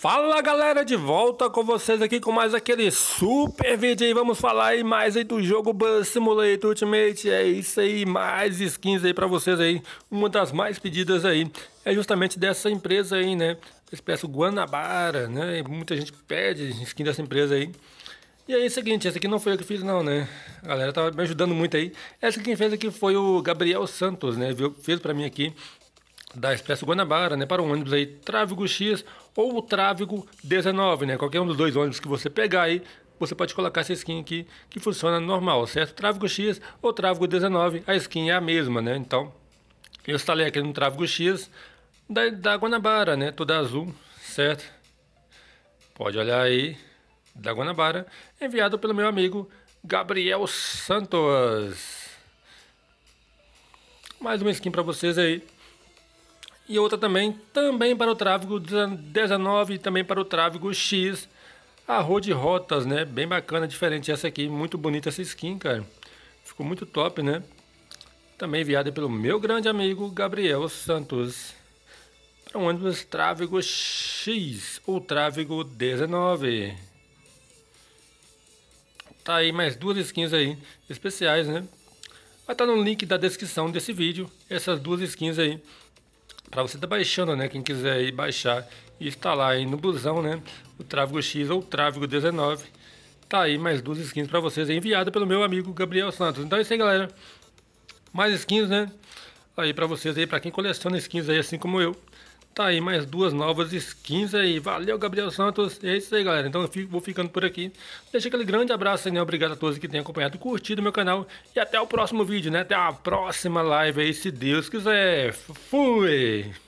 Fala galera, de volta com vocês aqui com mais aquele super vídeo aí, vamos falar aí mais aí do jogo Bus Simulator Ultimate, é isso aí, mais skins aí pra vocês aí, uma das mais pedidas aí, é justamente dessa empresa aí, né, essa peça Guanabara, né, muita gente pede skin dessa empresa aí, e aí é o seguinte, essa aqui não foi eu que fiz não, né, a galera tava me ajudando muito aí, essa quem fez aqui foi o Gabriel Santos, né, fez pra mim aqui, da Expresso Guanabara, né, para um ônibus aí Tráfego X ou o Tráfego 19, né? Qualquer um dos dois ônibus que você pegar aí, você pode colocar essa skin aqui que funciona normal, certo? Tráfego X ou Tráfego 19, a skin é a mesma, né? Então, eu instalei aqui no Tráfego X da, da Guanabara, né? Toda azul, certo? Pode olhar aí, da Guanabara, enviado pelo meu amigo Gabriel Santos. Mais uma skin para vocês aí e outra também, também para o tráfego 19 e também para o tráfego X. a Road rotas, né? Bem bacana, diferente essa aqui. Muito bonita essa skin, cara. Ficou muito top, né? Também enviada pelo meu grande amigo Gabriel Santos. Para um ônibus tráfego X ou tráfego 19. Tá aí mais duas skins aí, especiais, né? Vai estar tá no link da descrição desse vídeo, essas duas skins aí para você estar tá baixando, né? Quem quiser ir baixar e instalar aí no busão, né? O Tráfego X ou Tráfego 19. Tá aí mais duas skins para vocês, é enviada pelo meu amigo Gabriel Santos. Então é isso aí, galera. Mais skins, né? Aí para vocês aí, para quem coleciona skins aí, assim como eu. Tá aí mais duas novas skins aí. Valeu, Gabriel Santos. É isso aí, galera. Então eu fico, vou ficando por aqui. Deixa aquele grande abraço aí, né? Obrigado a todos que têm acompanhado, curtido o meu canal. E até o próximo vídeo, né? Até a próxima live aí, se Deus quiser. Fui!